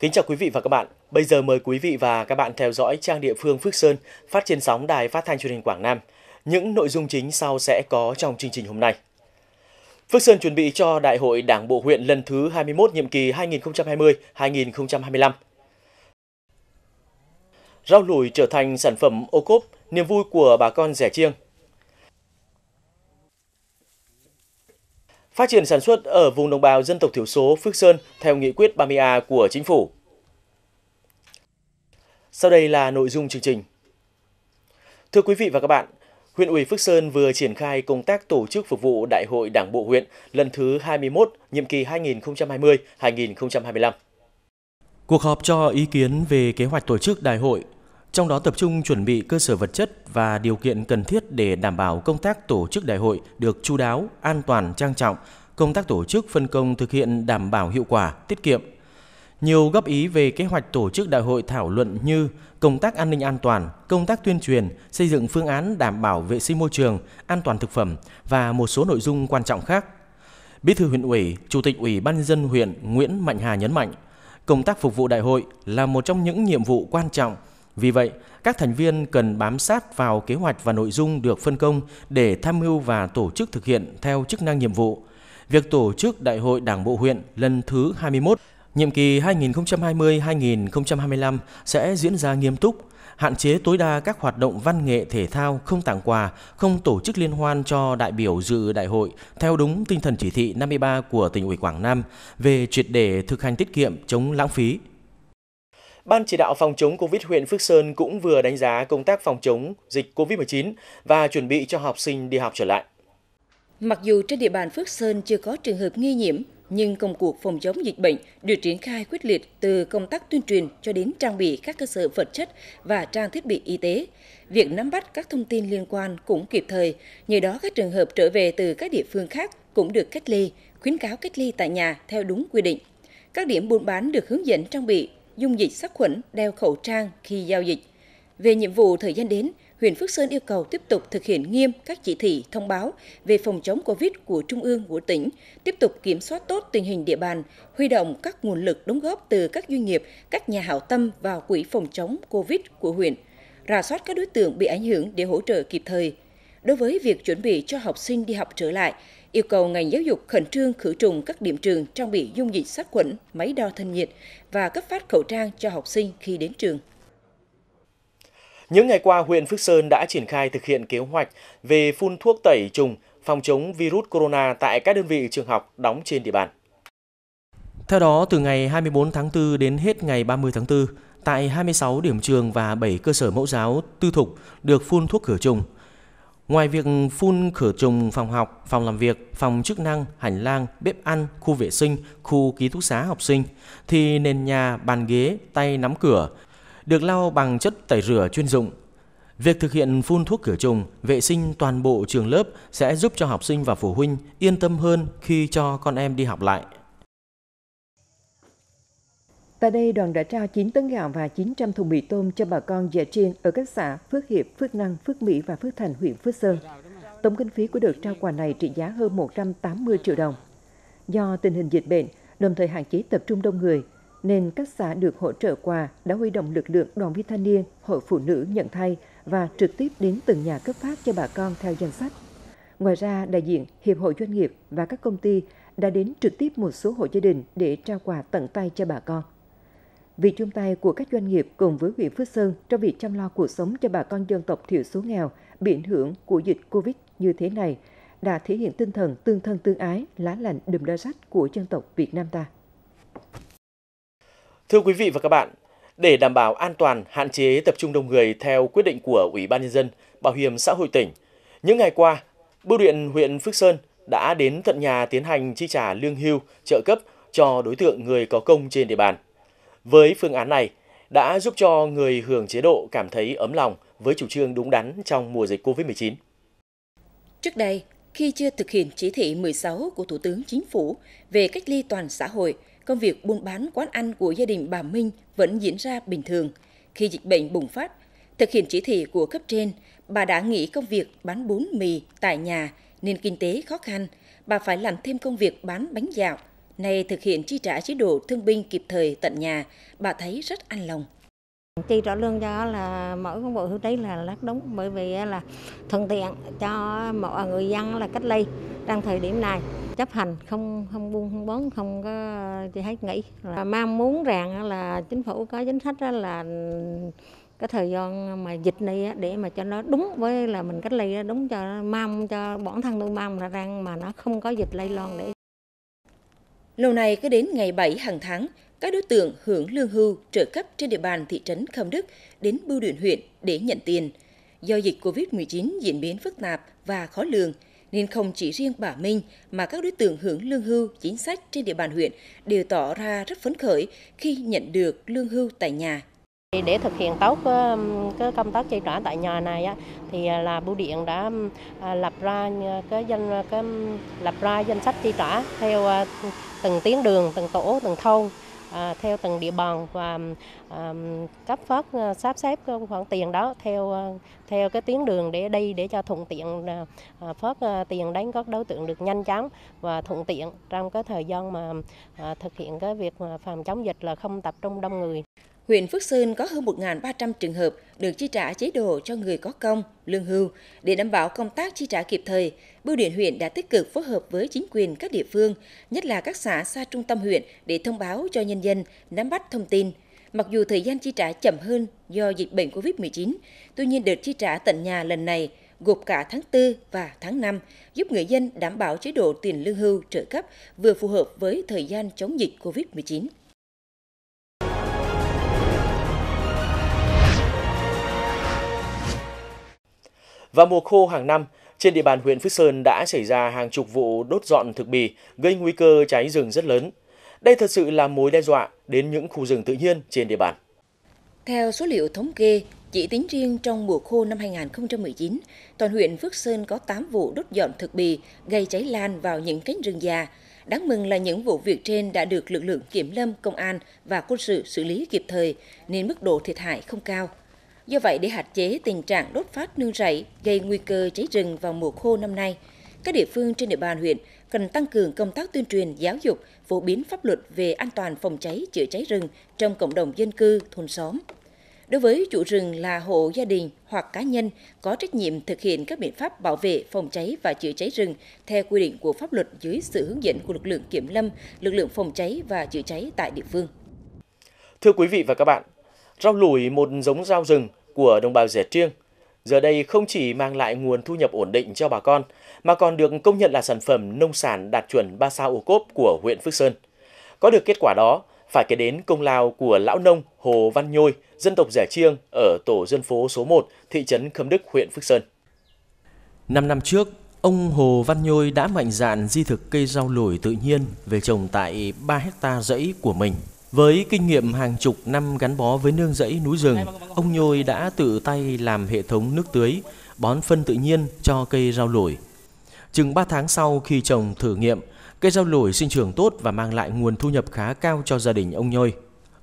Kính chào quý vị và các bạn. Bây giờ mời quý vị và các bạn theo dõi trang địa phương Phước Sơn phát trên sóng Đài Phát thanh Truyền hình Quảng Nam. Những nội dung chính sau sẽ có trong chương trình hôm nay. Phước Sơn chuẩn bị cho Đại hội Đảng bộ huyện lần thứ 21 nhiệm kỳ 2020-2025. Rau lùi trở thành sản phẩm ô cốp, niềm vui của bà con rẻ chiêng. phát triển sản xuất ở vùng đồng bào dân tộc thiểu số Phước Sơn theo nghị quyết 30A của chính phủ. Sau đây là nội dung chương trình. Thưa quý vị và các bạn, huyện ủy Phước Sơn vừa triển khai công tác tổ chức phục vụ Đại hội Đảng bộ huyện lần thứ 21, nhiệm kỳ 2020-2025. Cuộc họp cho ý kiến về kế hoạch tổ chức đại hội trong đó tập trung chuẩn bị cơ sở vật chất và điều kiện cần thiết để đảm bảo công tác tổ chức đại hội được chú đáo, an toàn, trang trọng, công tác tổ chức phân công thực hiện đảm bảo hiệu quả, tiết kiệm. Nhiều góp ý về kế hoạch tổ chức đại hội thảo luận như công tác an ninh an toàn, công tác tuyên truyền, xây dựng phương án đảm bảo vệ sinh môi trường, an toàn thực phẩm và một số nội dung quan trọng khác. Bí thư huyện ủy, Chủ tịch Ủy ban nhân dân huyện Nguyễn Mạnh Hà nhấn mạnh, công tác phục vụ đại hội là một trong những nhiệm vụ quan trọng vì vậy, các thành viên cần bám sát vào kế hoạch và nội dung được phân công để tham mưu và tổ chức thực hiện theo chức năng nhiệm vụ. Việc tổ chức Đại hội Đảng bộ huyện lần thứ 21 nhiệm kỳ 2020-2025 sẽ diễn ra nghiêm túc, hạn chế tối đa các hoạt động văn nghệ thể thao không tặng quà, không tổ chức liên hoan cho đại biểu dự đại hội theo đúng tinh thần chỉ thị 53 của tỉnh ủy Quảng Nam về triệt để thực hành tiết kiệm chống lãng phí. Ban chỉ đạo phòng chống Covid huyện Phước Sơn cũng vừa đánh giá công tác phòng chống dịch Covid-19 và chuẩn bị cho học sinh đi học trở lại. Mặc dù trên địa bàn Phước Sơn chưa có trường hợp nghi nhiễm, nhưng công cuộc phòng chống dịch bệnh được triển khai quyết liệt từ công tác tuyên truyền cho đến trang bị các cơ sở vật chất và trang thiết bị y tế. Việc nắm bắt các thông tin liên quan cũng kịp thời, nhờ đó các trường hợp trở về từ các địa phương khác cũng được cách ly, khuyến cáo cách ly tại nhà theo đúng quy định. Các điểm buôn bán được hướng dẫn trang bị dung dịch sát khuẩn, đeo khẩu trang khi giao dịch. Về nhiệm vụ thời gian đến, huyện Phước Sơn yêu cầu tiếp tục thực hiện nghiêm các chỉ thị, thông báo về phòng chống Covid của Trung ương, của tỉnh, tiếp tục kiểm soát tốt tình hình địa bàn, huy động các nguồn lực đóng góp từ các doanh nghiệp, các nhà hảo tâm vào quỹ phòng chống Covid của huyện, rà soát các đối tượng bị ảnh hưởng để hỗ trợ kịp thời. Đối với việc chuẩn bị cho học sinh đi học trở lại, yêu cầu ngành giáo dục khẩn trương khử trùng các điểm trường trang bị dung dịch sát khuẩn, máy đo thân nhiệt và cấp phát khẩu trang cho học sinh khi đến trường. Những ngày qua, huyện Phước Sơn đã triển khai thực hiện kế hoạch về phun thuốc tẩy trùng phòng chống virus corona tại các đơn vị trường học đóng trên địa bàn. Theo đó, từ ngày 24 tháng 4 đến hết ngày 30 tháng 4, tại 26 điểm trường và 7 cơ sở mẫu giáo tư thục được phun thuốc khử trùng – Ngoài việc phun khử trùng phòng học, phòng làm việc, phòng chức năng, hành lang, bếp ăn, khu vệ sinh, khu ký túc xá học sinh, thì nền nhà, bàn ghế, tay nắm cửa được lau bằng chất tẩy rửa chuyên dụng. Việc thực hiện phun thuốc khử trùng, vệ sinh toàn bộ trường lớp sẽ giúp cho học sinh và phụ huynh yên tâm hơn khi cho con em đi học lại. Tại đây, đoàn đã trao 9 tấn gạo và 900 thùng mì tôm cho bà con dẻ chiên ở các xã Phước Hiệp, Phước Năng, Phước Mỹ và Phước Thành, huyện Phước Sơn. Tổng kinh phí của đợt trao quà này trị giá hơn 180 triệu đồng. Do tình hình dịch bệnh, đồng thời hạn chế tập trung đông người, nên các xã được hỗ trợ quà đã huy động lực lượng đoàn viên thanh niên, hội phụ nữ nhận thay và trực tiếp đến từng nhà cấp phát cho bà con theo danh sách. Ngoài ra, đại diện Hiệp hội Doanh nghiệp và các công ty đã đến trực tiếp một số hộ gia đình để trao quà tận tay cho bà con vì chung tay của các doanh nghiệp cùng với huyện Phước Sơn trong việc chăm lo cuộc sống cho bà con dân tộc thiểu số nghèo bị ảnh hưởng của dịch Covid như thế này đã thể hiện tinh thần tương thân tương ái, lá lành đùm lá rách của dân tộc Việt Nam ta. Thưa quý vị và các bạn, để đảm bảo an toàn, hạn chế tập trung đông người theo quyết định của Ủy ban nhân dân, Bảo hiểm xã hội tỉnh, những ngày qua, Bưu điện huyện Phước Sơn đã đến tận nhà tiến hành chi trả lương hưu, trợ cấp cho đối tượng người có công trên địa bàn. Với phương án này, đã giúp cho người hưởng chế độ cảm thấy ấm lòng với chủ trương đúng đắn trong mùa dịch COVID-19. Trước đây, khi chưa thực hiện chỉ thị 16 của Thủ tướng Chính phủ về cách ly toàn xã hội, công việc buôn bán quán ăn của gia đình bà Minh vẫn diễn ra bình thường. Khi dịch bệnh bùng phát, thực hiện chỉ thị của cấp trên, bà đã nghỉ công việc bán bún mì tại nhà nên kinh tế khó khăn, bà phải làm thêm công việc bán bánh dạo nay thực hiện chi trả chế độ thương binh kịp thời tận nhà, bà thấy rất an lòng. Chi trả lương cho là mỗi cán bộ hưu trí là lát đúng bởi vì là thuận tiện cho mọi người dân là cách ly đang thời điểm này chấp hành không không buông không bón không có chị hết nghĩ là mong muốn rằng là chính phủ có chính sách là cái thời gian mà dịch này để mà cho nó đúng với là mình cách ly đúng cho mong cho bản thân tôi mong là rằng mà nó không có dịch lây lan để Lâu nay cứ đến ngày 7 hàng tháng, các đối tượng hưởng lương hưu trợ cấp trên địa bàn thị trấn Khâm Đức đến bưu điện huyện để nhận tiền. Do dịch COVID-19 diễn biến phức tạp và khó lường, nên không chỉ riêng bà Minh mà các đối tượng hưởng lương hưu chính sách trên địa bàn huyện đều tỏ ra rất phấn khởi khi nhận được lương hưu tại nhà để thực hiện tốt cái công tác chi trả tại nhà này thì à, là bưu điện đã à, lập ra à, cái danh cái lập ra danh sách chi trả theo từng tuyến đường, từng tổ, từng thôn à, theo từng địa bàn và à, cấp phát à, sắp xếp khoản tiền đó theo theo cái tuyến đường để đi để cho thuận tiện phát tiền đến các đối tượng được nhanh chóng và thuận tiện trong cái thời gian mà thực hiện cái việc phòng chống dịch là không tập trung đông người huyện Phước Sơn có hơn 1.300 trường hợp được chi trả chế độ cho người có công, lương hưu. Để đảm bảo công tác chi trả kịp thời, Bưu điện huyện đã tích cực phối hợp với chính quyền các địa phương, nhất là các xã xa trung tâm huyện để thông báo cho nhân dân nắm bắt thông tin. Mặc dù thời gian chi trả chậm hơn do dịch bệnh COVID-19, tuy nhiên đợt chi trả tận nhà lần này gộp cả tháng 4 và tháng 5, giúp người dân đảm bảo chế độ tiền lương hưu trợ cấp vừa phù hợp với thời gian chống dịch COVID-19. và mùa khô hàng năm, trên địa bàn huyện Phước Sơn đã xảy ra hàng chục vụ đốt dọn thực bì, gây nguy cơ cháy rừng rất lớn. Đây thật sự là mối đe dọa đến những khu rừng tự nhiên trên địa bàn. Theo số liệu thống kê, chỉ tính riêng trong mùa khô năm 2019, toàn huyện Phước Sơn có 8 vụ đốt dọn thực bì gây cháy lan vào những cánh rừng già. Đáng mừng là những vụ việc trên đã được lực lượng kiểm lâm, công an và quân sự xử lý kịp thời nên mức độ thiệt hại không cao. Do vậy, để hạn chế tình trạng đốt phát nương rẫy gây nguy cơ cháy rừng vào mùa khô năm nay, các địa phương trên địa bàn huyện cần tăng cường công tác tuyên truyền giáo dục, phổ biến pháp luật về an toàn phòng cháy chữa cháy rừng trong cộng đồng dân cư, thôn xóm. Đối với chủ rừng là hộ gia đình hoặc cá nhân có trách nhiệm thực hiện các biện pháp bảo vệ, phòng cháy và chữa cháy rừng theo quy định của pháp luật dưới sự hướng dẫn của lực lượng kiểm lâm, lực lượng phòng cháy và chữa cháy tại địa phương. Thưa quý vị và các bạn, Rau lủi một giống rau rừng của đồng bào rẻ riêng, giờ đây không chỉ mang lại nguồn thu nhập ổn định cho bà con, mà còn được công nhận là sản phẩm nông sản đạt chuẩn 3 sao ô cốp của huyện Phước Sơn. Có được kết quả đó, phải kể đến công lao của lão nông Hồ Văn Nhôi, dân tộc Rẻ Chiêng ở tổ dân phố số 1, thị trấn Khâm Đức, huyện Phước Sơn. Năm năm trước, ông Hồ Văn Nhôi đã mạnh dạn di thực cây rau lủi tự nhiên về trồng tại 3 hecta rẫy của mình với kinh nghiệm hàng chục năm gắn bó với nương rẫy núi rừng, ông Nhôi đã tự tay làm hệ thống nước tưới, bón phân tự nhiên cho cây rau lổi. Chừng 3 tháng sau khi trồng thử nghiệm, cây rau lổi sinh trưởng tốt và mang lại nguồn thu nhập khá cao cho gia đình ông Nhôi.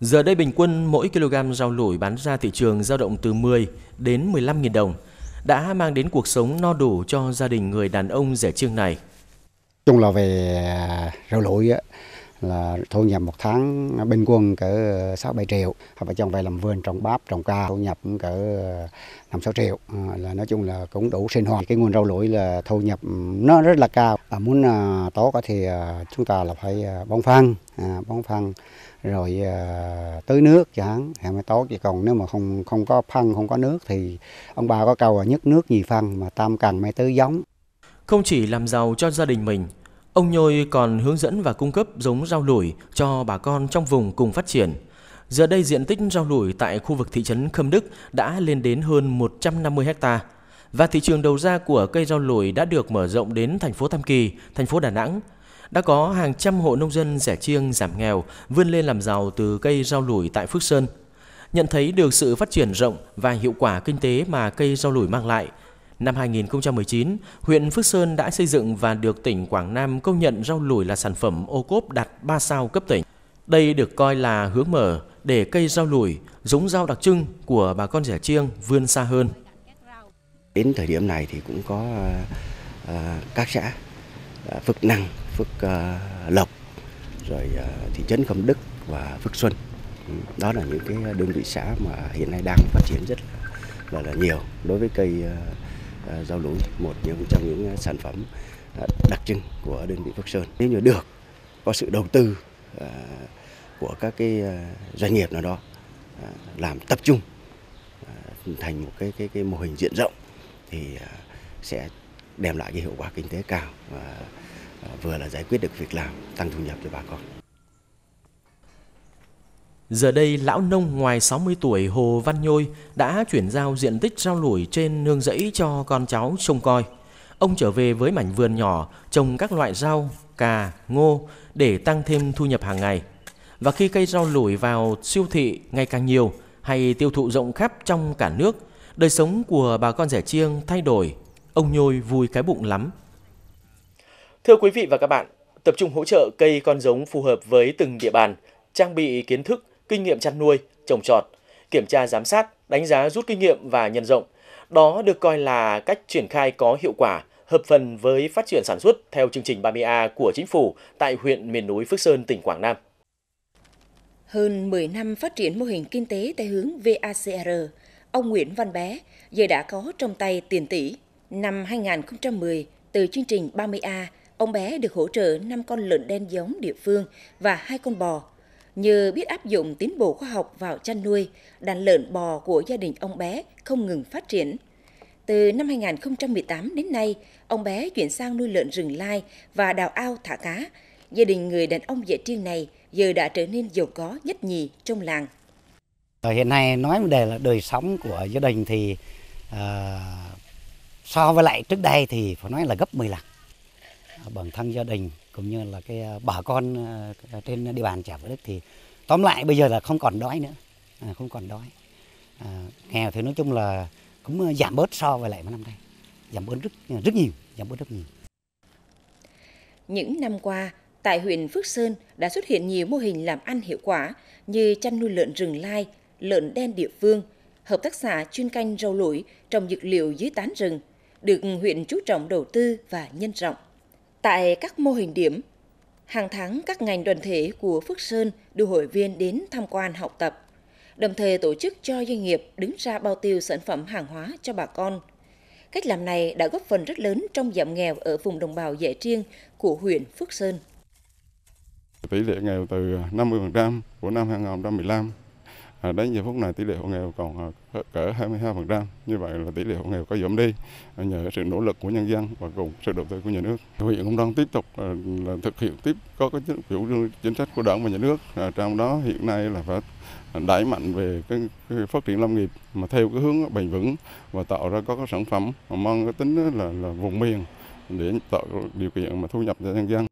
Giờ đây bình quân mỗi kg rau lổi bán ra thị trường dao động từ 10 đến 15.000 đồng, đã mang đến cuộc sống no đủ cho gia đình người đàn ông rẻ chiêng này. Chung là về rau lổi là thu nhập một tháng bình quân cỡ ờ, sáu bảy triệu hoặc vợ chồng về làm vườn trồng bắp trồng ca thu nhập cỡ ờ, năm sáu triệu ờ, là nói chung là cũng đủ sinh hoạt cái nguồn rau lũi là thu nhập ừ, nó rất là cao à, muốn tốt thì chúng ta là phải bón phân à, bón phân rồi à, tưới nước chẳng thì mới tốt chứ còn nếu mà không không có phân không có nước thì ông bà có câu là nhất nước nhì phân mà tam cần mới tưới giống không chỉ làm giàu cho gia đình mình Ông Nhôi còn hướng dẫn và cung cấp giống rau lủi cho bà con trong vùng cùng phát triển. Giờ đây diện tích rau lủi tại khu vực thị trấn Khâm Đức đã lên đến hơn 150 ha và thị trường đầu ra của cây rau lủi đã được mở rộng đến thành phố Tam Kỳ, thành phố Đà Nẵng. Đã có hàng trăm hộ nông dân rẻ chiêng giảm nghèo vươn lên làm giàu từ cây rau lủi tại Phước Sơn. Nhận thấy được sự phát triển rộng và hiệu quả kinh tế mà cây rau lủi mang lại – Năm 2019, huyện Phước Sơn đã xây dựng và được tỉnh Quảng Nam công nhận rau lủi là sản phẩm ô cốp đạt 3 sao cấp tỉnh. Đây được coi là hướng mở để cây rau lủi, giống rau đặc trưng của bà con rẻ chiêng vươn xa hơn. Đến thời điểm này thì cũng có uh, các xã uh, Phước Năng, Phước uh, Lộc, rồi uh, thị trấn Cẩm Đức và Phước Xuân. Đó là những cái đơn vị xã mà hiện nay đang phát triển rất là, là, là nhiều đối với cây uh, rau à, lúa một trong những à, sản phẩm à, đặc trưng của đơn vị Phước Sơn. Nếu như được có sự đầu tư của các cái doanh nghiệp nào đó làm tập trung thành một cái cái cái mô hình diện rộng thì sẽ đem lại cái hiệu quả kinh tế cao và vừa là giải quyết được việc làm tăng thu nhập cho bà con. Giờ đây lão nông ngoài 60 tuổi Hồ Văn Nhôi đã chuyển giao diện tích rau lủi trên nương rẫy cho con cháu trông coi. Ông trở về với mảnh vườn nhỏ trồng các loại rau, cà, ngô để tăng thêm thu nhập hàng ngày. Và khi cây rau lủi vào siêu thị ngày càng nhiều hay tiêu thụ rộng khắp trong cả nước, đời sống của bà con rẻ chiêng thay đổi, ông Nhôi vui cái bụng lắm. Thưa quý vị và các bạn, tập trung hỗ trợ cây con giống phù hợp với từng địa bàn, trang bị kiến thức kinh nghiệm chăn nuôi, trồng trọt, kiểm tra giám sát, đánh giá rút kinh nghiệm và nhân rộng. Đó được coi là cách triển khai có hiệu quả, hợp phần với phát triển sản xuất theo chương trình 30A của chính phủ tại huyện miền núi Phước Sơn, tỉnh Quảng Nam. Hơn 10 năm phát triển mô hình kinh tế theo hướng VACR, ông Nguyễn Văn Bé giờ đã có trong tay tiền tỷ. Năm 2010, từ chương trình 30A, ông bé được hỗ trợ 5 con lợn đen giống địa phương và hai con bò Nhờ biết áp dụng tiến bộ khoa học vào chăn nuôi, đàn lợn bò của gia đình ông bé không ngừng phát triển. Từ năm 2018 đến nay, ông bé chuyển sang nuôi lợn rừng lai và đào ao thả cá. Gia đình người đàn ông dễ thương này giờ đã trở nên giàu có nhất nhì trong làng. Hiện nay nói về là đời sống của gia đình thì uh, so với lại trước đây thì phải nói là gấp 10 lần. Bản thân gia đình cũng như là cái ờ, bà con ờ, trên địa bàn chả Phú Đức thì tóm lại bây giờ là không còn đói nữa à, không còn đói à, nghèo thì nói chung là cũng ờ, giảm bớt so với lại mấy năm nay giảm bớt rất rất nhiều giảm bớt rất nhiều những năm qua tại huyện Phước Sơn đã xuất hiện nhiều mô hình làm ăn hiệu quả như chăn nuôi lợn rừng lai lợn đen địa phương hợp tác xã chuyên canh rau lủi trồng dược liệu dưới tán rừng được huyện chú trọng đầu tư và nhân rộng Tại các mô hình điểm, hàng tháng các ngành đoàn thể của Phước Sơn đưa hội viên đến tham quan học tập, đồng thời tổ chức cho doanh nghiệp đứng ra bao tiêu sản phẩm hàng hóa cho bà con. Cách làm này đã góp phần rất lớn trong giảm nghèo ở vùng đồng bào dễ riêng của huyện Phước Sơn. Tỷ lệ nghèo từ 50% của năm 2015 À, đến giờ phút này tỷ lệ hộ nghèo còn à, cỡ 22%. Như vậy là tỷ lệ hộ nghèo có giảm đi à, nhờ sự nỗ lực của nhân dân và cùng sự đầu tư của nhà nước. Huyện cũng đang tiếp tục là thực hiện tiếp có cái chủ trương chính sách của đảng và nhà nước. Trong đó hiện nay là phải đẩy mạnh về cái, cái phát triển lâm nghiệp mà theo cái hướng bền vững và tạo ra có các sản phẩm mang cái tính là, là vùng miền để tạo điều kiện mà thu nhập cho nhân dân.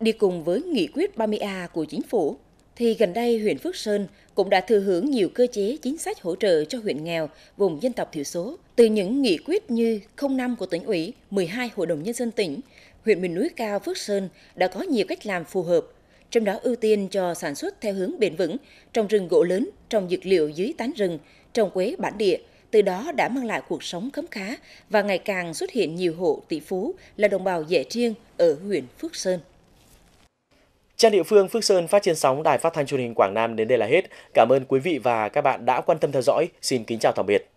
Đi cùng với nghị quyết 30A của chính phủ thì gần đây huyện Phước Sơn cũng đã thừa hưởng nhiều cơ chế chính sách hỗ trợ cho huyện nghèo, vùng dân tộc thiểu số. Từ những nghị quyết như 05 của tỉnh ủy, 12 Hội đồng Nhân dân tỉnh, huyện miền núi cao Phước Sơn đã có nhiều cách làm phù hợp, trong đó ưu tiên cho sản xuất theo hướng bền vững, trồng rừng gỗ lớn, trồng dược liệu dưới tán rừng, trồng quế bản địa, từ đó đã mang lại cuộc sống khấm khá và ngày càng xuất hiện nhiều hộ tỷ phú là đồng bào dễ riêng ở huyện Phước Sơn. Trang địa phương Phước Sơn phát trên sóng Đài Phát thanh Truyền hình Quảng Nam đến đây là hết. Cảm ơn quý vị và các bạn đã quan tâm theo dõi. Xin kính chào tạm biệt.